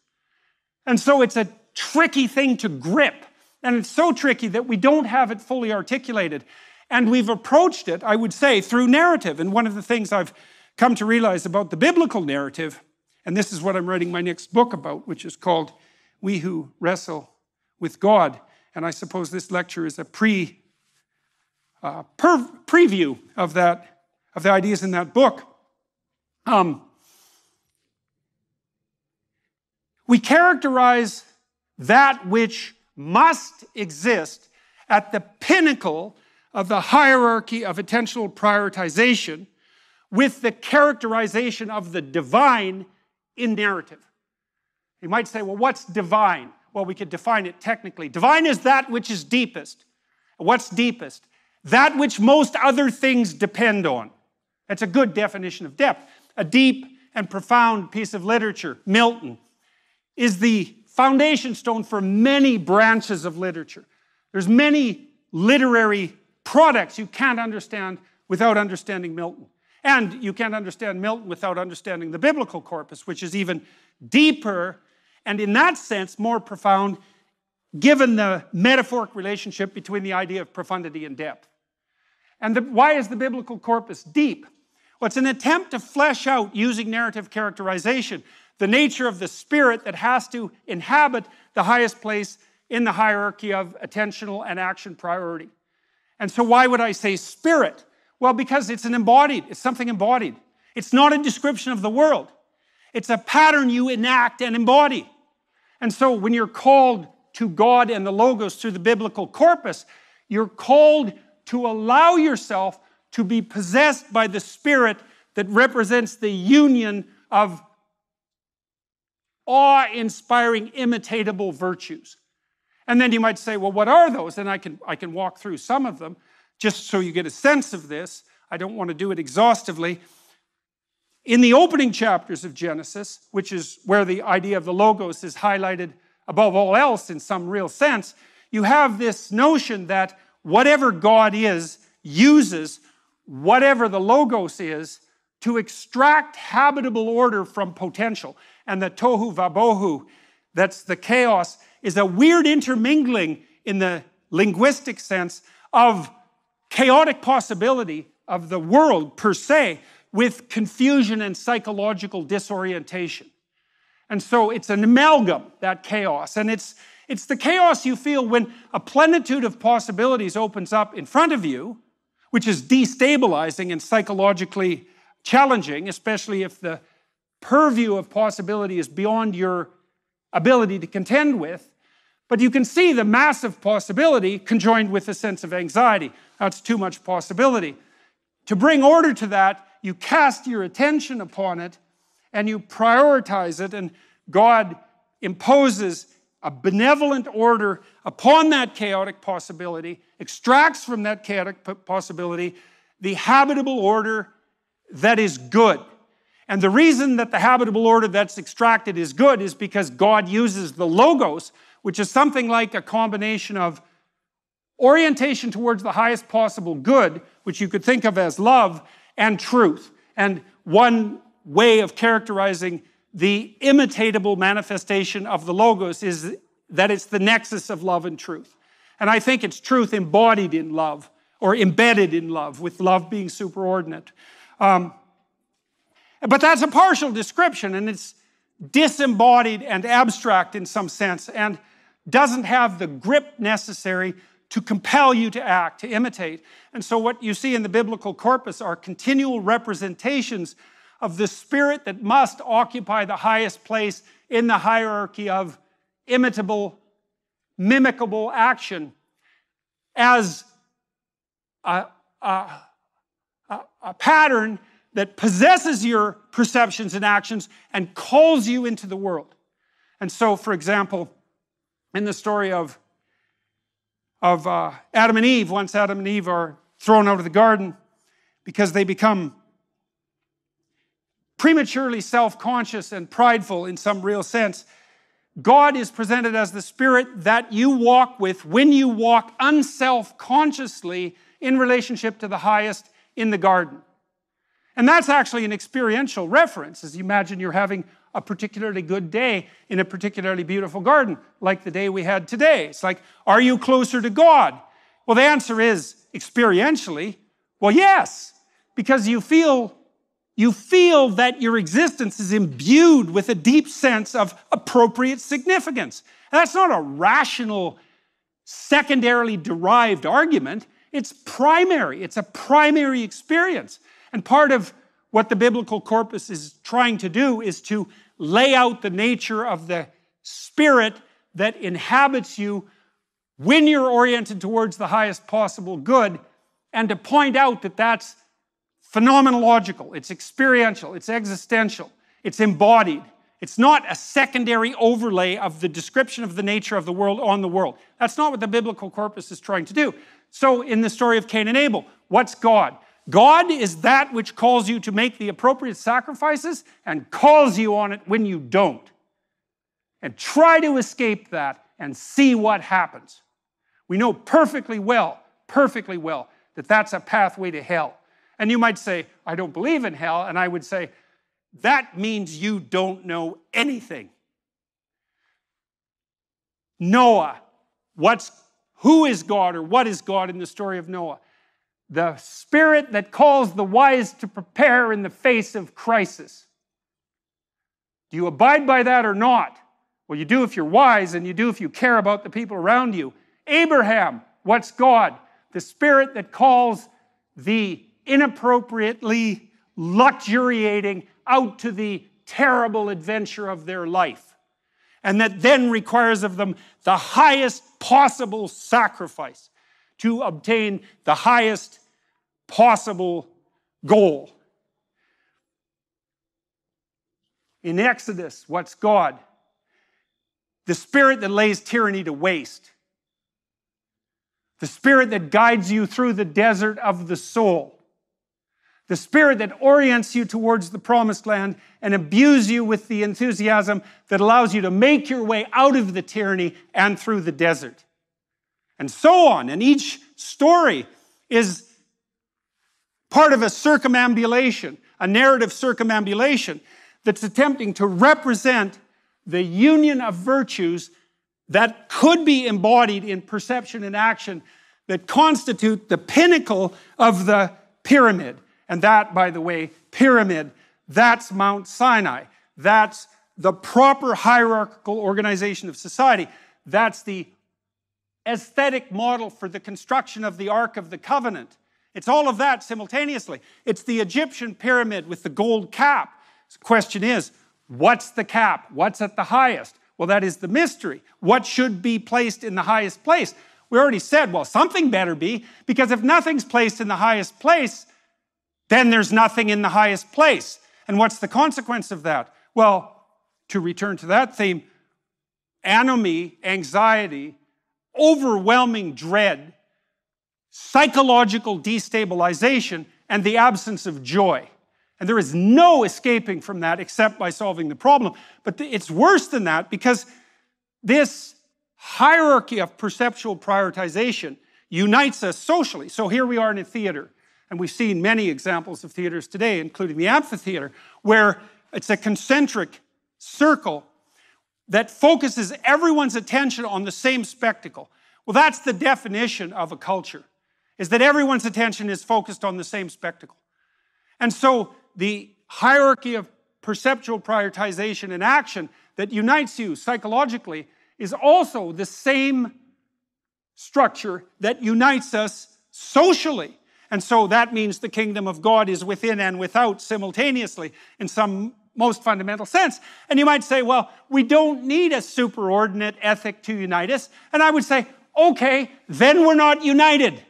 S1: And so it's a tricky thing to grip. And it's so tricky that we don't have it fully articulated. And we've approached it, I would say, through narrative. And one of the things I've come to realize about the biblical narrative, and this is what I'm writing my next book about, which is called We Who Wrestle with God. And I suppose this lecture is a pre, uh, per- preview of, that, of the ideas in that book. Um, we characterize that which must exist at the pinnacle of the hierarchy of attentional prioritization with the characterization of the divine in narrative. You might say, well, what's divine? Well, we could define it technically. Divine is that which is deepest. What's deepest? That which most other things depend on. That's a good definition of depth. A deep and profound piece of literature, Milton, is the foundation stone for many branches of literature. There's many literary products you can't understand without understanding Milton. And you can't understand Milton without understanding the biblical corpus, which is even deeper and, in that sense, more profound given the metaphoric relationship between the idea of profundity and depth. And the, why is the biblical corpus deep? Well, it's an attempt to flesh out, using narrative characterization, the nature of the spirit that has to inhabit the highest place in the hierarchy of attentional and action priority. And so, why would I say spirit? Well, because it's an embodied, it's something embodied. It's not a description of the world, it's a pattern you enact and embody. And so, when you're called to God and the Logos through the biblical corpus, you're called to allow yourself to be possessed by the Spirit that represents the union of awe inspiring, imitatable virtues. And then you might say, well, what are those? And I can, I can walk through some of them just so you get a sense of this. I don't want to do it exhaustively. In the opening chapters of Genesis, which is where the idea of the Logos is highlighted above all else in some real sense, you have this notion that whatever God is uses whatever the Logos is to extract habitable order from potential. And the tohu vabohu, that's the chaos, is a weird intermingling in the linguistic sense of chaotic possibility of the world per se with confusion and psychological disorientation. And so it's an amalgam, that chaos. And it's, it's the chaos you feel when a plenitude of possibilities opens up in front of you, which is destabilizing and psychologically challenging, especially if the purview of possibility is beyond your ability to contend with. But you can see the massive possibility conjoined with a sense of anxiety. That's too much possibility. To bring order to that, you cast your attention upon it and you prioritize it, and God imposes a benevolent order upon that chaotic possibility, extracts from that chaotic possibility the habitable order that is good. And the reason that the habitable order that's extracted is good is because God uses the logos, which is something like a combination of orientation towards the highest possible good, which you could think of as love, and truth. And one way of characterizing the imitatable manifestation of the logos is that it's the nexus of love and truth. And I think it's truth embodied in love or embedded in love, with love being superordinate. Um, but that's a partial description, and it's disembodied and abstract in some sense, and doesn't have the grip necessary to compel you to act, to imitate. And so, what you see in the biblical corpus are continual representations of the spirit that must occupy the highest place in the hierarchy of imitable, mimicable action as a, a, a, pattern that possesses your perceptions and actions and calls you into the world. And so, for example, in the story of, of uh, Adam and Eve, once Adam and Eve are thrown out of the garden because they become prematurely self conscious and prideful in some real sense, God is presented as the spirit that you walk with when you walk unself consciously in relationship to the highest in the garden. And that's actually an experiential reference, as you imagine you're having a particularly good day in a particularly beautiful garden, like the day we had today. It's like, are you closer to God? Well, the answer is experientially, well, yes, because you feel you feel that your existence is imbued with a deep sense of appropriate significance. And that's not a rational, secondarily derived argument. It's primary, it's a primary experience. And part of what the biblical corpus is trying to do is to lay out the nature of the spirit that inhabits you when you're oriented towards the highest possible good and to point out that that's phenomenological, it's experiential, it's existential, it's embodied. It's not a secondary overlay of the description of the nature of the world on the world. That's not what the biblical corpus is trying to do. So, in the story of Cain and Abel, what's God? God is that which calls you to make the appropriate sacrifices and calls you on it when you don't. And try to escape that and see what happens. We know perfectly well, perfectly well, that that's a pathway to hell. And you might say, I don't believe in hell. And I would say, that means you don't know anything. Noah, what's, who is God or what is God in the story of Noah? the spirit that calls the wise to prepare in the face of crisis. Do you abide by that or not? Well, you do if you're wise and you do if you care about the people around you. Abraham, what's God? The spirit that calls the inappropriately luxuriating out to the terrible adventure of their life. And that then requires of them the highest possible sacrifice to obtain the highest possible goal. In Exodus, what's God? The spirit that lays tyranny to waste, the spirit that guides you through the desert of the soul. The spirit that orients you towards the promised land and imbues you with the enthusiasm that allows you to make your way out of the tyranny and through the desert and so on. And each story is part of a circumambulation, a narrative circumambulation that's attempting to represent the union of virtues that could be embodied in perception and action that constitute the pinnacle of the pyramid. And that, by the way, pyramid, that's Mount Sinai. That's the proper hierarchical organization of society. That's the aesthetic model for the construction of the Ark of the Covenant. It's all of that simultaneously. It's the Egyptian pyramid with the gold cap. The question is, what's the cap? What's at the highest? Well, that is the mystery. What should be placed in the highest place? We already said, well, something better be, because if nothing's placed in the highest place, then there's nothing in the highest place. And what's the consequence of that? Well, to return to that theme, anomy, anxiety, overwhelming dread, psychological destabilization, and the absence of joy. And there is no escaping from that except by solving the problem. But it's worse than that because this hierarchy of perceptual prioritization unites us socially. So here we are in a theater, and we've seen many examples of theaters today, including the amphitheater, where it's a concentric circle that focuses everyone's attention on the same spectacle. Well, that's the definition of a culture, is that everyone's attention is focused on the same spectacle. And so the hierarchy of perceptual prioritization and action that unites you psychologically is also the same structure that unites us socially. And so that means the kingdom of God is within and without simultaneously in some most fundamental sense. And you might say, well, we don't need a superordinate ethic to unite us. And I would say, okay, then we're not united.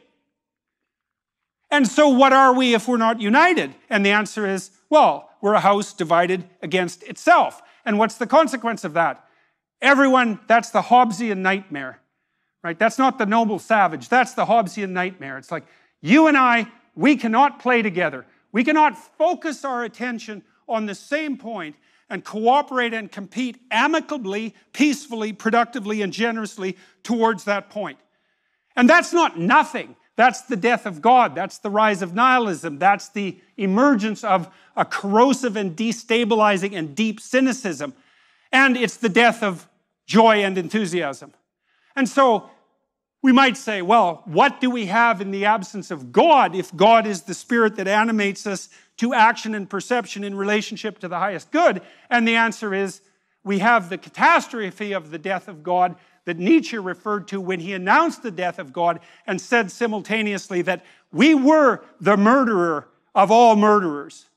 S1: And so, what are we if we're not united? And the answer is, well, we're a house divided against itself. And what's the consequence of that? Everyone, that's the Hobbesian nightmare, right? That's not the noble savage, that's the Hobbesian nightmare. It's like, you and I, we cannot play together. We cannot focus our attention on the same point and cooperate and compete amicably, peacefully, productively, and generously towards that point. And that's not nothing. That's the death of God. That's the rise of nihilism. That's the emergence of a corrosive and destabilizing and deep cynicism. And it's the death of joy and enthusiasm. And so we might say, well, what do we have in the absence of God if God is the spirit that animates us to action and perception in relationship to the highest good? And the answer is, we have the catastrophe of the death of God that Nietzsche referred to when he announced the death of God and said simultaneously that we were the murderer of all murderers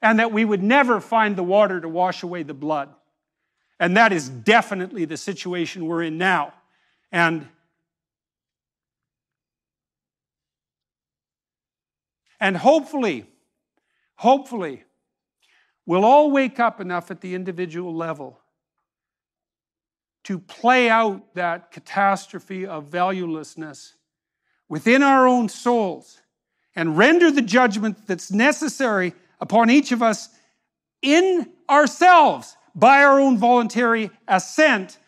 S1: and that we would never find the water to wash away the blood. And that is definitely the situation we're in now. And And hopefully, hopefully, we'll all wake up enough at the individual level to play out that catastrophe of valuelessness within our own souls and render the judgment that's necessary upon each of us in ourselves by our own voluntary assent,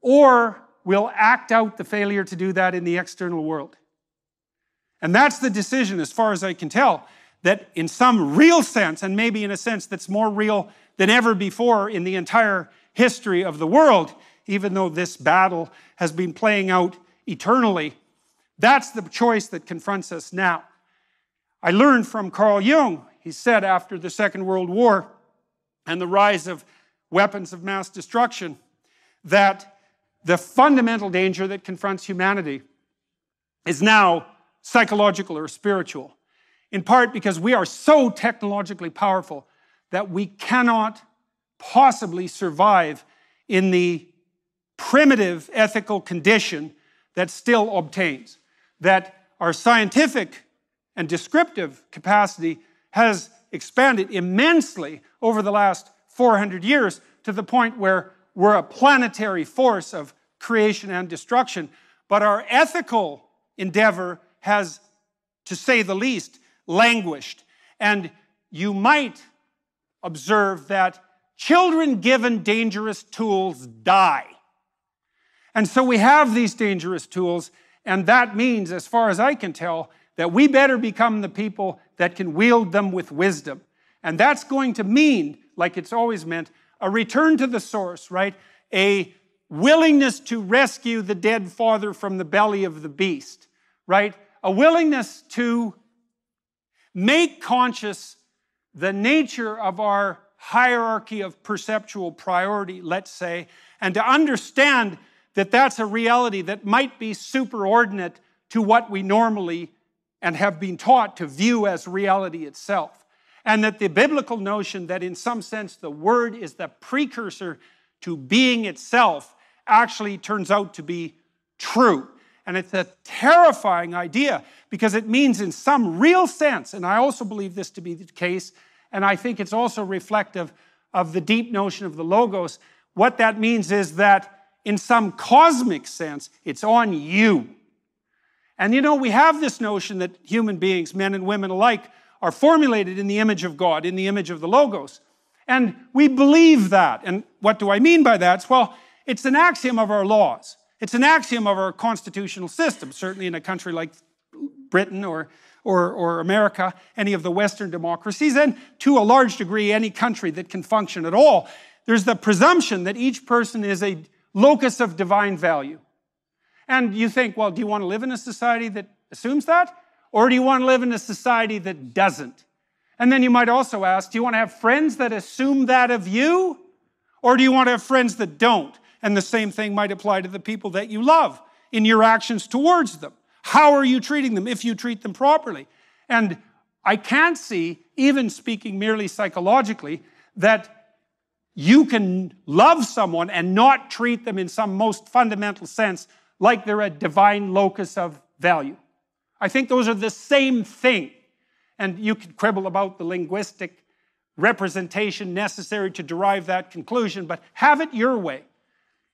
S1: or we'll act out the failure to do that in the external world. And that's the decision, as far as I can tell, that in some real sense, and maybe in a sense that's more real than ever before in the entire history of the world, even though this battle has been playing out eternally, that's the choice that confronts us now. I learned from Carl Jung, he said after the Second World War and the rise of weapons of mass destruction, that the fundamental danger that confronts humanity is now psychological or spiritual, in part because we are so technologically powerful that we cannot possibly survive in the primitive ethical condition that still obtains, that our scientific and descriptive capacity has expanded immensely over the last 400 years to the point where we're a planetary force of creation and destruction. But our ethical endeavor has, to say the least, languished. And you might observe that children given dangerous tools die. And so we have these dangerous tools, and that means, as far as I can tell, that we better become the people that can wield them with wisdom. And that's going to mean, like it's always meant, a return to the source, right? A willingness to rescue the dead father from the belly of the beast, right? a willingness to make conscious the nature of our hierarchy of perceptual priority, let's say, and to understand that that's a reality that might be superordinate to what we normally and have been taught to view as reality itself. And that the biblical notion that, in some sense, the Word is the precursor to being itself actually turns out to be true. And it's a terrifying idea because it means, in some real sense, and I also believe this to be the case, and I think it's also reflective of the deep notion of the Logos. What that means is that, in some cosmic sense, it's on you. And you know, we have this notion that human beings, men and women alike, are formulated in the image of God, in the image of the Logos. And we believe that. And what do I mean by that? Well, it's an axiom of our laws. It's an axiom of our constitutional system, certainly in a country like Britain or, or, or America, any of the Western democracies, and to a large degree, any country that can function at all. There's the presumption that each person is a locus of divine value. And you think, well, do you want to live in a society that assumes that? Or do you want to live in a society that doesn't? And then you might also ask, do you want to have friends that assume that of you? Or do you want to have friends that don't? And the same thing might apply to the people that you love in your actions towards them. How are you treating them if you treat them properly? And I can not see, even speaking merely psychologically, that you can love someone and not treat them in some most fundamental sense like they're a divine locus of value. I think those are the same thing. And you could quibble about the linguistic representation necessary to derive that conclusion, but have it your way.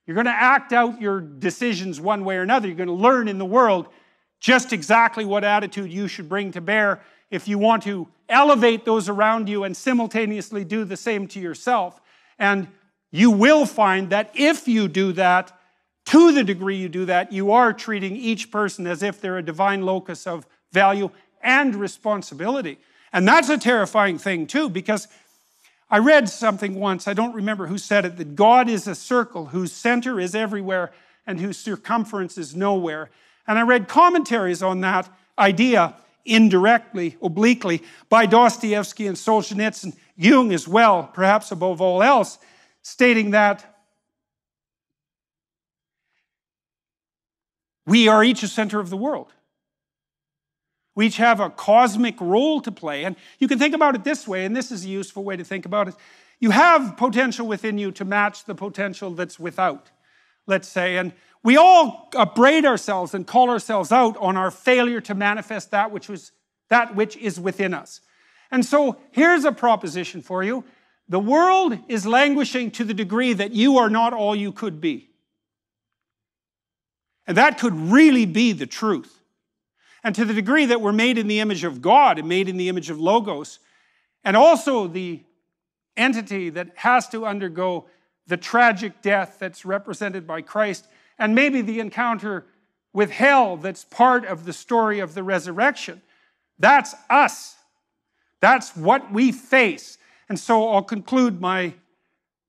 S1: You're going to act out your decisions one way or another. You're going to learn in the world just exactly what attitude you should bring to bear if you want to elevate those around you and simultaneously do the same to yourself. And you will find that if you do that, to the degree you do that, you are treating each person as if they're a divine locus of value and responsibility. And that's a terrifying thing, too, because I read something once, I don't remember who said it, that God is a circle whose center is everywhere and whose circumference is nowhere. And I read commentaries on that idea indirectly, obliquely, by Dostoevsky and Solzhenitsyn, Jung as well, perhaps above all else, stating that we are each a center of the world. We each have a cosmic role to play. And you can think about it this way, and this is a useful way to think about it. You have potential within you to match the potential that's without, let's say. And we all upbraid ourselves and call ourselves out on our failure to manifest that which, was, that which is within us. And so here's a proposition for you the world is languishing to the degree that you are not all you could be. And that could really be the truth. And to the degree that we're made in the image of God and made in the image of Logos, and also the entity that has to undergo the tragic death that's represented by Christ, and maybe the encounter with hell that's part of the story of the resurrection. That's us. That's what we face. And so I'll conclude my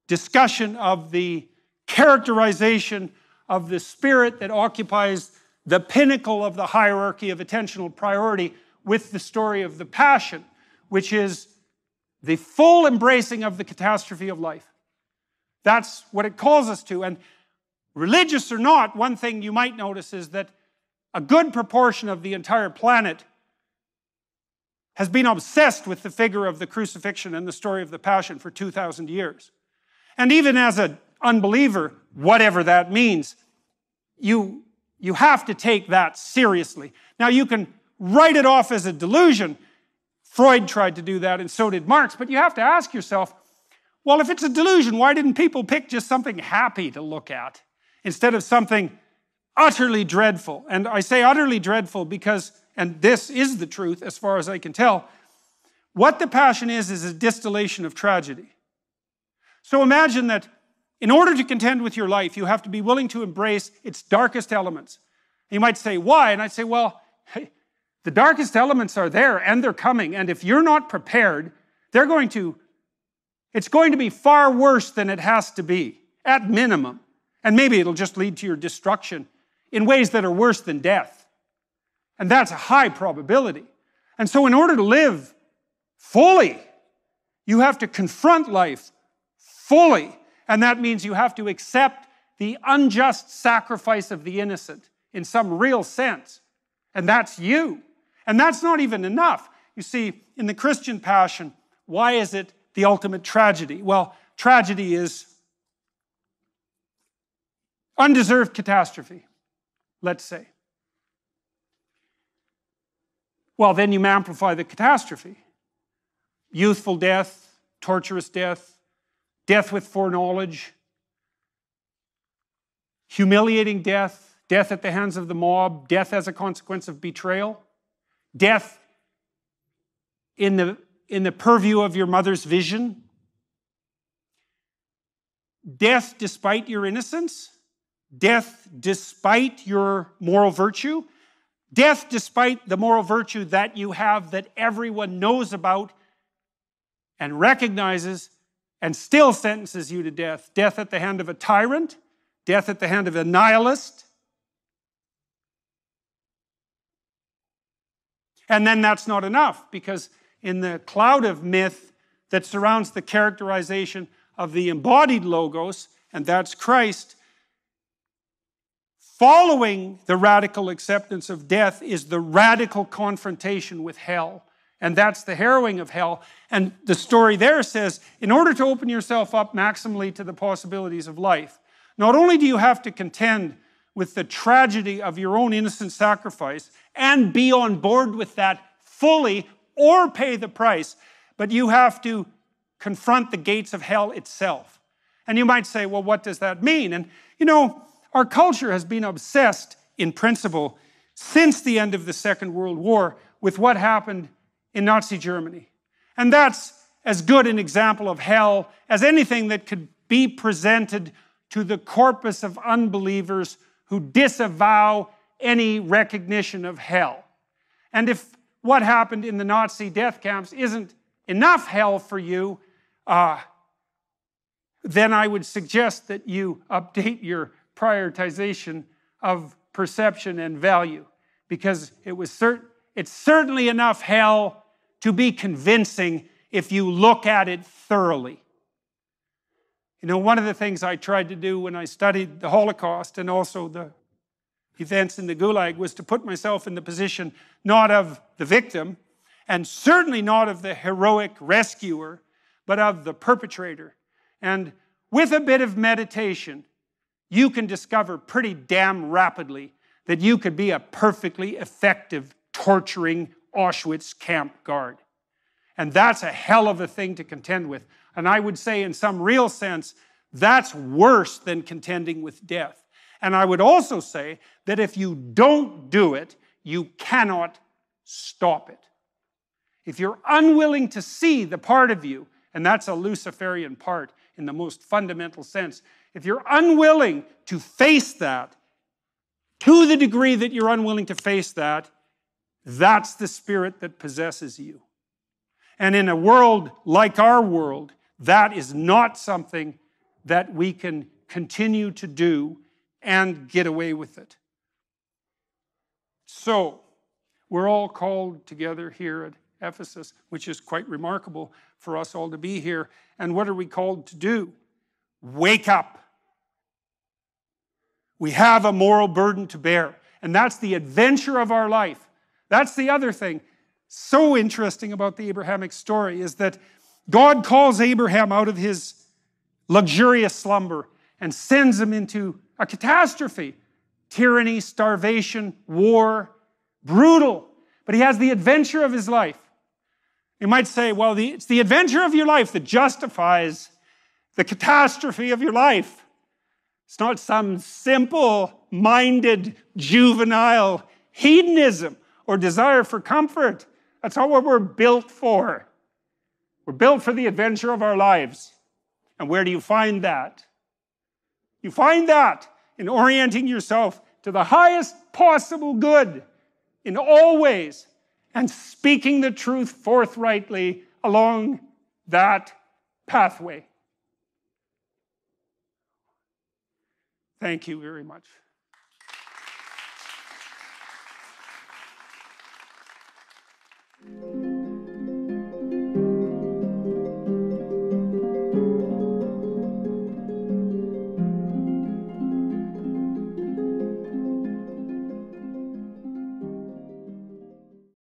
S1: discussion of the characterization of the spirit that occupies the pinnacle of the hierarchy of attentional priority with the story of the Passion, which is the full embracing of the catastrophe of life. That's what it calls us to. And religious or not, one thing you might notice is that a good proportion of the entire planet has been obsessed with the figure of the crucifixion and the story of the Passion for 2,000 years. And even as an unbeliever, whatever that means, you you have to take that seriously. Now, you can write it off as a delusion. Freud tried to do that, and so did Marx, but you have to ask yourself well, if it's a delusion, why didn't people pick just something happy to look at instead of something utterly dreadful? And I say utterly dreadful because, and this is the truth as far as I can tell, what the passion is, is a distillation of tragedy. So imagine that in order to contend with your life, you have to be willing to embrace its darkest elements. You might say, why? And I'd say, well, hey, the darkest elements are there and they're coming. And if you're not prepared, they're going to, it's going to be far worse than it has to be, at minimum. And maybe it'll just lead to your destruction in ways that are worse than death. And that's a high probability. And so, in order to live fully, you have to confront life fully and that means you have to accept the unjust sacrifice of the innocent in some real sense. And that's you. And that's not even enough. You see, in the Christian passion, why is it the ultimate tragedy? Well, tragedy is undeserved catastrophe, let's say. Well, then you amplify the catastrophe youthful death, torturous death, death with foreknowledge, humiliating death, death at the hands of the mob, death as a consequence of betrayal, death in the, in the purview of your mother's vision, death despite your innocence, death despite your moral virtue, death despite the moral virtue that you have that everyone knows about and recognizes and still sentences you to death death at the hand of a tyrant, death at the hand of a nihilist. And then that's not enough because, in the cloud of myth that surrounds the characterization of the embodied Logos, and that's Christ, following the radical acceptance of death is the radical confrontation with hell. And that's the harrowing of hell. And the story there says in order to open yourself up maximally to the possibilities of life, not only do you have to contend with the tragedy of your own innocent sacrifice and be on board with that fully or pay the price, but you have to confront the gates of hell itself. And you might say, well, what does that mean? And you know, our culture has been obsessed in principle since the end of the Second World War with what happened in Nazi Germany. And that's as good an example of hell as anything that could be presented to the corpus of unbelievers who disavow any recognition of hell. And if what happened in the Nazi death camps isn't enough hell for you, uh, then I would suggest that you update your prioritization of perception and value because it was cert- it's certainly enough hell to be convincing if you look at it thoroughly. You know, one of the things I tried to do when I studied the Holocaust and also the events in the Gulag was to put myself in the position not of the victim and certainly not of the heroic rescuer, but of the perpetrator. And with a bit of meditation, you can discover pretty damn rapidly that you could be a perfectly effective torturing Auschwitz camp guard. And that's a hell of a thing to contend with. And I would say, in some real sense, that's worse than contending with death. And I would also say that if you don't do it, you cannot stop it. If you're unwilling to see the part of you, and that's a Luciferian part in the most fundamental sense, if you're unwilling to face that, to the degree that you're unwilling to face that, that's the spirit that possesses you. And in a world like our world, that is not something that we can continue to do and get away with it. So, we're all called together here at Ephesus, which is quite remarkable for us all to be here. And what are we called to do? Wake up. We have a moral burden to bear. And that's the adventure of our life. That's the other thing so interesting about the Abrahamic story is that God calls Abraham out of his luxurious slumber and sends him into a catastrophe tyranny, starvation, war, brutal. But he has the adventure of his life. You might say, well, the, it's the adventure of your life that justifies the catastrophe of your life. It's not some simple minded, juvenile hedonism or desire for comfort. That's not what we're built for. We're built for the adventure of our lives. And where do you find that? You find that in orienting yourself to the highest possible good in all ways and speaking the truth forthrightly along that pathway. Thank you very much. Thank you.